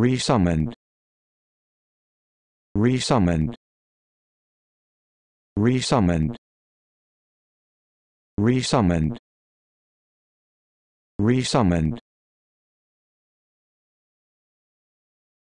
Resummoned. Resummoned. Resummoned. Resummoned. Resummoned.